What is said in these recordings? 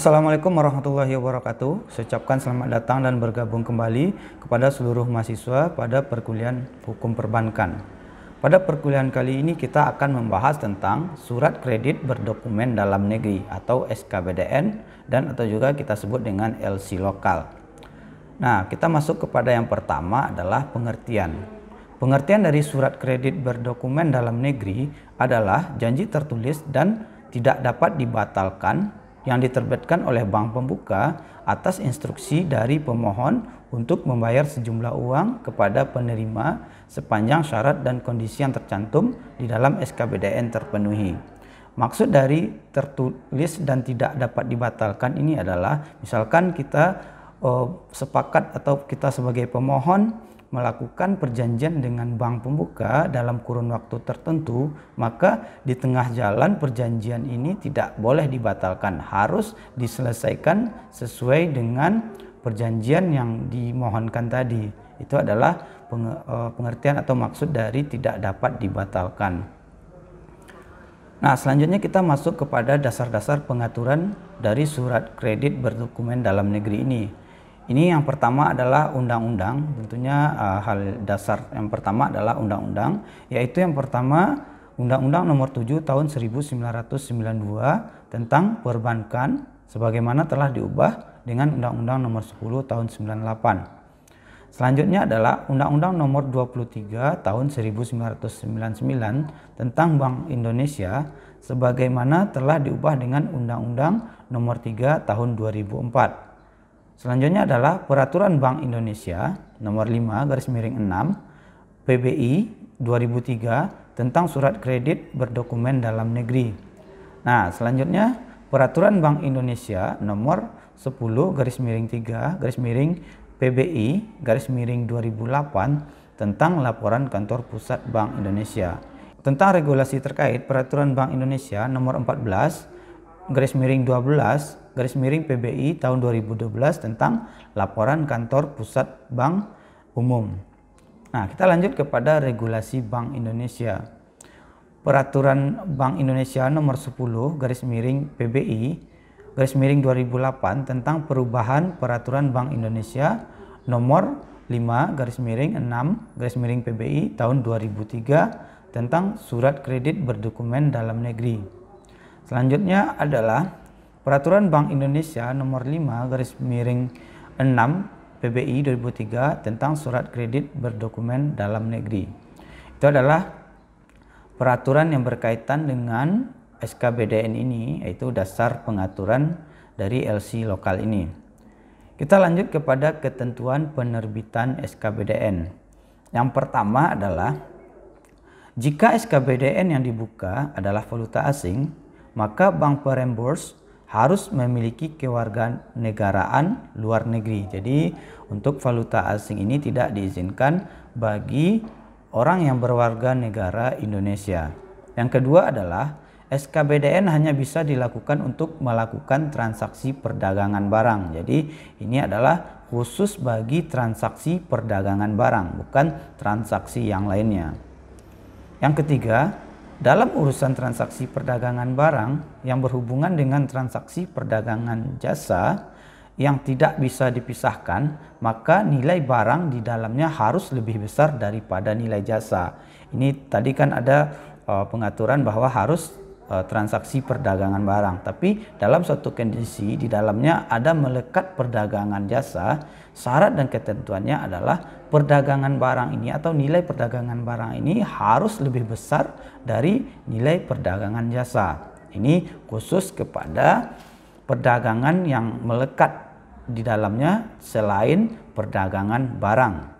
Assalamualaikum warahmatullahi wabarakatuh. Saya ucapkan selamat datang dan bergabung kembali kepada seluruh mahasiswa pada perkuliahan Hukum Perbankan. Pada perkuliahan kali ini kita akan membahas tentang surat kredit berdokumen dalam negeri atau SKBDN dan atau juga kita sebut dengan LC lokal. Nah, kita masuk kepada yang pertama adalah pengertian. Pengertian dari surat kredit berdokumen dalam negeri adalah janji tertulis dan tidak dapat dibatalkan yang diterbitkan oleh bank pembuka atas instruksi dari pemohon untuk membayar sejumlah uang kepada penerima sepanjang syarat dan kondisi yang tercantum di dalam SKPDN terpenuhi. Maksud dari tertulis dan tidak dapat dibatalkan ini adalah misalkan kita eh, sepakat atau kita sebagai pemohon melakukan perjanjian dengan bank pembuka dalam kurun waktu tertentu, maka di tengah jalan perjanjian ini tidak boleh dibatalkan, harus diselesaikan sesuai dengan perjanjian yang dimohonkan tadi. Itu adalah e, pengertian atau maksud dari tidak dapat dibatalkan. Nah, selanjutnya kita masuk kepada dasar-dasar pengaturan dari surat kredit berdokumen dalam negeri ini. Ini yang pertama adalah undang-undang, tentunya uh, hal dasar yang pertama adalah undang-undang, yaitu yang pertama Undang-Undang Nomor 7 Tahun 1992 tentang Perbankan sebagaimana telah diubah dengan Undang-Undang Nomor 10 Tahun 98. Selanjutnya adalah Undang-Undang Nomor 23 Tahun 1999 tentang Bank Indonesia sebagaimana telah diubah dengan Undang-Undang Nomor 3 Tahun 2004. Selanjutnya adalah Peraturan Bank Indonesia nomor 5 garis miring 6 PBI 2003 tentang surat kredit berdokumen dalam negeri. Nah, selanjutnya Peraturan Bank Indonesia nomor 10 garis miring 3 garis miring PBI garis miring 2008 tentang laporan kantor pusat Bank Indonesia tentang regulasi terkait Peraturan Bank Indonesia nomor 14 garis miring 12 garis miring PBI tahun 2012 tentang laporan kantor pusat bank umum. Nah, kita lanjut kepada regulasi Bank Indonesia. Peraturan Bank Indonesia nomor 10 garis miring PBI garis miring 2008 tentang perubahan peraturan Bank Indonesia nomor 5 garis miring 6 garis miring PBI tahun 2003 tentang surat kredit berdokumen dalam negeri. Selanjutnya adalah Peraturan Bank Indonesia Nomor 5 garis miring 6 PBI 2003 tentang surat kredit berdokumen dalam negeri. Itu adalah peraturan yang berkaitan dengan SKBDN ini yaitu dasar pengaturan dari LC lokal ini. Kita lanjut kepada ketentuan penerbitan SKBDN. Yang pertama adalah jika SKBDN yang dibuka adalah valuta asing, maka bank perembors harus memiliki kewarganegaraan luar negeri. Jadi untuk valuta asing ini tidak diizinkan bagi orang yang berwarga negara Indonesia. Yang kedua adalah SKBDN hanya bisa dilakukan untuk melakukan transaksi perdagangan barang. Jadi ini adalah khusus bagi transaksi perdagangan barang, bukan transaksi yang lainnya. Yang ketiga, dalam urusan transaksi perdagangan barang yang berhubungan dengan transaksi perdagangan jasa yang tidak bisa dipisahkan, maka nilai barang di dalamnya harus lebih besar daripada nilai jasa. Ini tadi kan ada eh, pengaturan bahwa harus Eh, transaksi perdagangan barang. Tapi dalam suatu kondisi di dalamnya ada melekat perdagangan jasa, syarat dan ketentuannya adalah perdagangan barang ini atau nilai perdagangan barang ini harus lebih besar dari nilai perdagangan jasa. Ini khusus kepada perdagangan yang melekat di dalamnya selain perdagangan barang.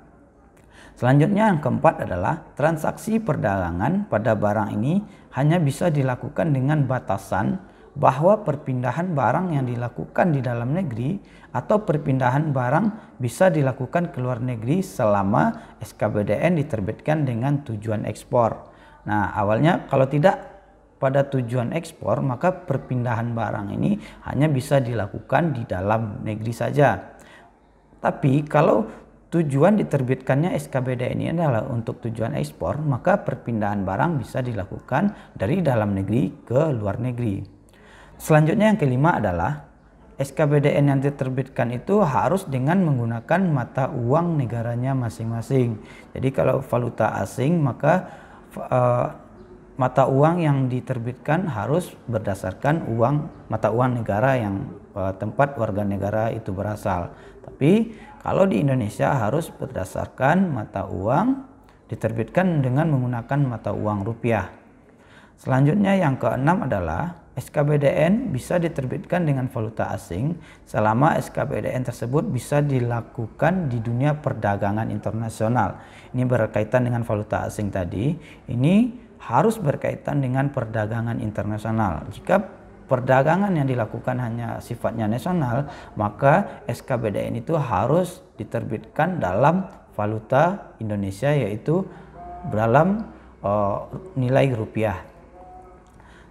Selanjutnya yang keempat adalah transaksi perdagangan pada barang ini hanya bisa dilakukan dengan batasan bahwa perpindahan barang yang dilakukan di dalam negeri atau perpindahan barang bisa dilakukan ke luar negeri selama SKBDN diterbitkan dengan tujuan ekspor. Nah, awalnya kalau tidak pada tujuan ekspor, maka perpindahan barang ini hanya bisa dilakukan di dalam negeri saja. Tapi kalau tujuan diterbitkannya SKBD ini adalah untuk tujuan ekspor, maka perpindahan barang bisa dilakukan dari dalam negeri ke luar negeri. Selanjutnya yang kelima adalah SKBDN yang diterbitkan itu harus dengan menggunakan mata uang negaranya masing-masing. Jadi kalau valuta asing maka eh, mata uang yang diterbitkan harus berdasarkan uang mata uang negara yang eh, tempat warga negara itu berasal. Tapi kalau di Indonesia harus berdasarkan mata uang diterbitkan dengan menggunakan mata uang rupiah. Selanjutnya yang keenam adalah SKBDN bisa diterbitkan dengan valuta asing selama SKBDN tersebut bisa dilakukan di dunia perdagangan internasional. Ini berkaitan dengan valuta asing tadi. Ini harus berkaitan dengan perdagangan internasional. Jika perdagangan yang dilakukan hanya sifatnya nasional, maka SKBDN itu harus diterbitkan dalam valuta Indonesia yaitu dalam uh, nilai rupiah.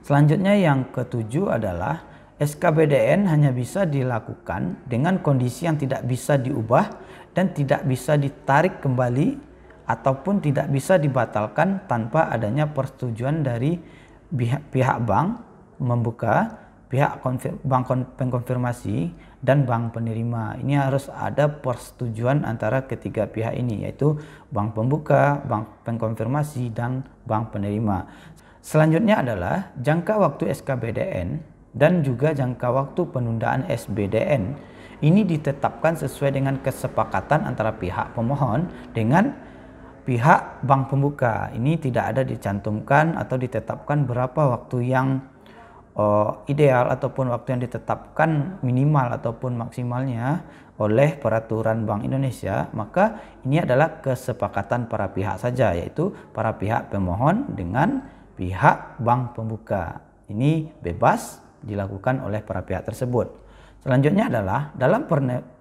Selanjutnya yang ketujuh adalah SKBDN hanya bisa dilakukan dengan kondisi yang tidak bisa diubah dan tidak bisa ditarik kembali ataupun tidak bisa dibatalkan tanpa adanya persetujuan dari pihak, pihak bank membuka, pihak konfir, bank pengkonfirmasi dan bank penerima. Ini harus ada persetujuan antara ketiga pihak ini yaitu bank pembuka, bank pengkonfirmasi dan bank penerima. Selanjutnya adalah jangka waktu SKBDN dan juga jangka waktu penundaan SBDN. Ini ditetapkan sesuai dengan kesepakatan antara pihak pemohon dengan pihak bank pembuka ini tidak ada dicantumkan atau ditetapkan berapa waktu yang uh, ideal ataupun waktu yang ditetapkan minimal ataupun maksimalnya oleh peraturan Bank Indonesia maka ini adalah kesepakatan para pihak saja yaitu para pihak pemohon dengan pihak bank pembuka ini bebas dilakukan oleh para pihak tersebut selanjutnya adalah dalam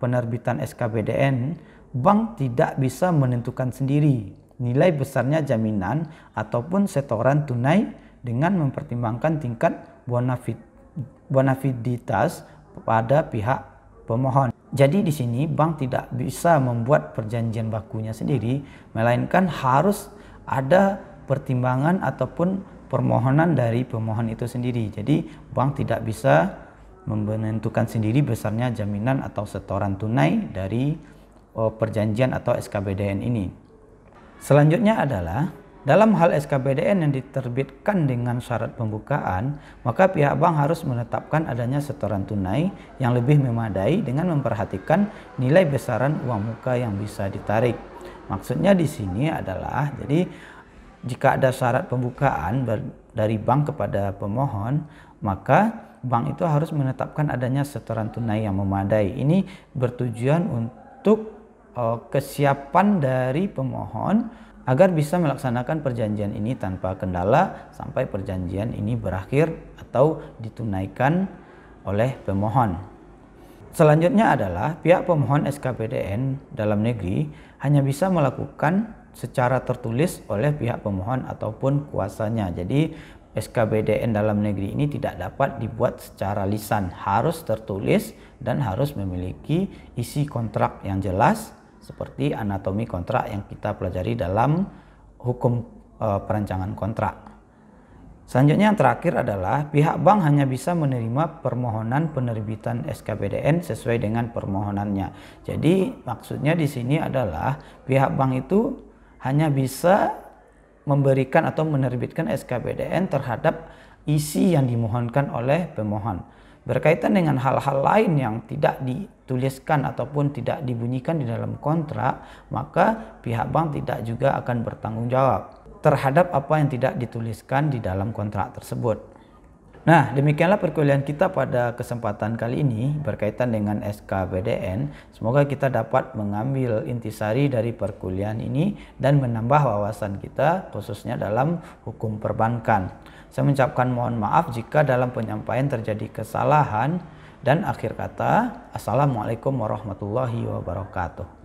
penerbitan SKPDN bank tidak bisa menentukan sendiri nilai besarnya jaminan ataupun setoran tunai dengan mempertimbangkan tingkat bonafiditas pada pihak pemohon. Jadi di sini bank tidak bisa membuat perjanjian bakunya sendiri, melainkan harus ada pertimbangan ataupun permohonan dari pemohon itu sendiri. Jadi bank tidak bisa menentukan sendiri besarnya jaminan atau setoran tunai dari Oh, perjanjian atau SKBDN ini. Selanjutnya adalah dalam hal SKBDN yang diterbitkan dengan syarat pembukaan, maka pihak bank harus menetapkan adanya setoran tunai yang lebih memadai dengan memperhatikan nilai besaran uang muka yang bisa ditarik. Maksudnya di sini adalah jadi jika ada syarat pembukaan dari bank kepada pemohon, maka bank itu harus menetapkan adanya setoran tunai yang memadai. Ini bertujuan untuk Eh, kesiapan dari pemohon agar bisa melaksanakan perjanjian ini tanpa kendala sampai perjanjian ini berakhir atau ditunaikan oleh pemohon. Selanjutnya adalah pihak pemohon SKPDN dalam negeri hanya bisa melakukan secara tertulis oleh pihak pemohon ataupun kuasanya. Jadi SKPDN dalam negeri ini tidak dapat dibuat secara lisan, harus tertulis dan harus memiliki isi kontrak yang jelas seperti anatomi kontrak yang kita pelajari dalam hukum e, perancangan kontrak. Selanjutnya yang terakhir adalah pihak bank hanya bisa menerima permohonan penerbitan SKPDN sesuai dengan permohonannya. Jadi maksudnya di sini adalah pihak bank itu hanya bisa memberikan atau menerbitkan SKPDN terhadap isi yang dimohonkan oleh pemohon berkaitan dengan hal-hal lain yang tidak dituliskan ataupun tidak dibunyikan di dalam kontrak, maka pihak bank tidak juga akan bertanggung jawab terhadap apa yang tidak dituliskan di dalam kontrak tersebut. Nah, demikianlah perkuliahan kita pada kesempatan kali ini berkaitan dengan SKPDN. Semoga kita dapat mengambil intisari dari perkuliahan ini dan menambah wawasan kita khususnya dalam hukum perbankan. Saya mengucapkan mohon maaf jika dalam penyampaian terjadi kesalahan dan akhir kata, Assalamualaikum warahmatullahi wabarakatuh.